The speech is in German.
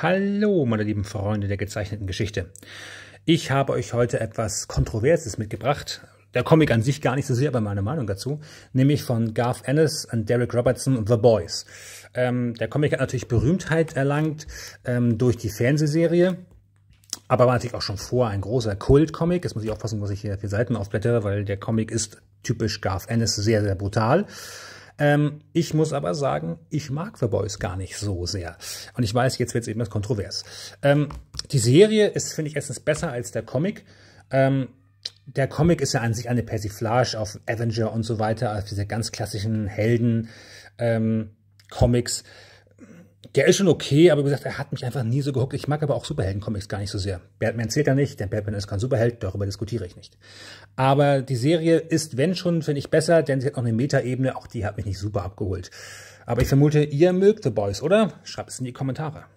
Hallo, meine lieben Freunde der gezeichneten Geschichte. Ich habe euch heute etwas Kontroverses mitgebracht. Der Comic an sich gar nicht so sehr, aber meine Meinung dazu. Nämlich von Garth Ennis und Derek Robertson, The Boys. Ähm, der Comic hat natürlich Berühmtheit erlangt ähm, durch die Fernsehserie. Aber war natürlich auch schon vor ein großer Kult-Comic. Jetzt muss ich aufpassen, was ich hier für Seiten aufblättere, weil der Comic ist typisch Garth Ennis sehr, sehr brutal. Ähm, ich muss aber sagen, ich mag The Boys gar nicht so sehr. Und ich weiß, jetzt wird es eben das kontrovers. Ähm, die Serie ist, finde ich, erstens besser als der Comic. Ähm, der Comic ist ja an sich eine Persiflage auf Avenger und so weiter, auf diese ganz klassischen Helden-Comics. Ähm, der ist schon okay, aber wie gesagt, er hat mich einfach nie so gehuckt. Ich mag aber auch Superhelden-Comics gar nicht so sehr. Batman zählt ja nicht, denn Batman ist kein Superheld, darüber diskutiere ich nicht. Aber die Serie ist, wenn schon, finde ich besser, denn sie hat noch eine Metaebene, auch die hat mich nicht super abgeholt. Aber ich vermute, ihr mögt The Boys, oder? Schreibt es in die Kommentare.